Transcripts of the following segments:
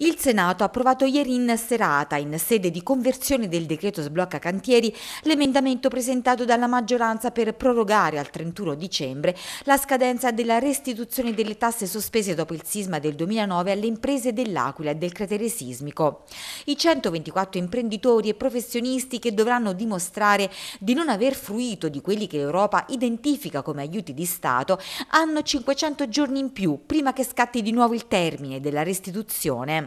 Il Senato ha approvato ieri in serata, in sede di conversione del decreto sblocca cantieri, l'emendamento presentato dalla maggioranza per prorogare al 31 dicembre la scadenza della restituzione delle tasse sospese dopo il sisma del 2009 alle imprese dell'Aquila e del cratere sismico. I 124 imprenditori e professionisti che dovranno dimostrare di non aver fruito di quelli che l'Europa identifica come aiuti di Stato hanno 500 giorni in più prima che scatti di nuovo il termine della restituzione.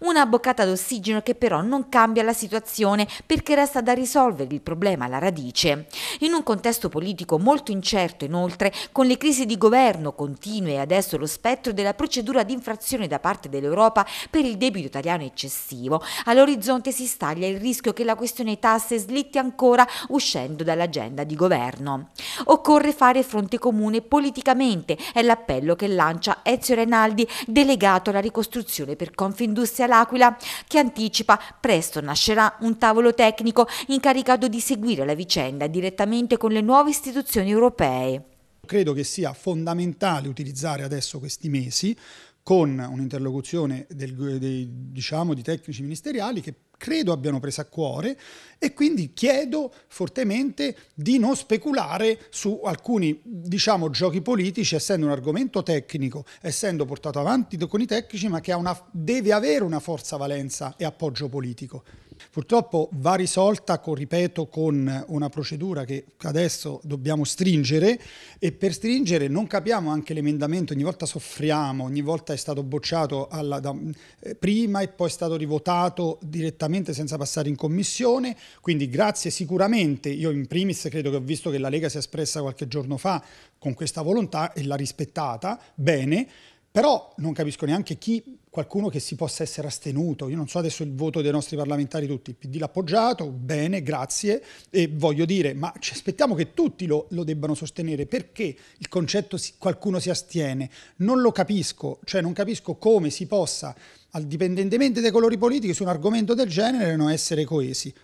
Una boccata d'ossigeno che però non cambia la situazione perché resta da risolvere il problema alla radice. In un contesto politico molto incerto inoltre, con le crisi di governo continue e adesso lo spettro della procedura di infrazione da parte dell'Europa per il debito italiano eccessivo, all'orizzonte si staglia il rischio che la questione tasse slitti ancora uscendo dall'agenda di governo. Occorre fare fronte comune politicamente, è l'appello che lancia Ezio Renaldi, delegato alla ricostruzione per Confindustria all'Aquila, che anticipa presto nascerà un tavolo tecnico incaricato di seguire la vicenda direttamente con le nuove istituzioni europee. Credo che sia fondamentale utilizzare adesso questi mesi con un'interlocuzione del, dei, diciamo, di tecnici ministeriali che credo abbiano preso a cuore e quindi chiedo fortemente di non speculare su alcuni diciamo, giochi politici, essendo un argomento tecnico, essendo portato avanti con i tecnici, ma che una, deve avere una forza valenza e appoggio politico. Purtroppo va risolta, con, ripeto, con una procedura che adesso dobbiamo stringere e per stringere non capiamo anche l'emendamento, ogni volta soffriamo, ogni volta è stato bocciato alla, da, eh, prima e poi è stato rivotato direttamente senza passare in commissione, quindi grazie sicuramente, io in primis credo che ho visto che la Lega si è espressa qualche giorno fa con questa volontà e l'ha rispettata, bene, però non capisco neanche chi, qualcuno che si possa essere astenuto. Io non so adesso il voto dei nostri parlamentari tutti. Il PD l'ha appoggiato, bene, grazie. E voglio dire, ma ci aspettiamo che tutti lo, lo debbano sostenere. Perché il concetto si, qualcuno si astiene? Non lo capisco. Cioè non capisco come si possa, dipendentemente dai colori politici, su un argomento del genere non essere coesi.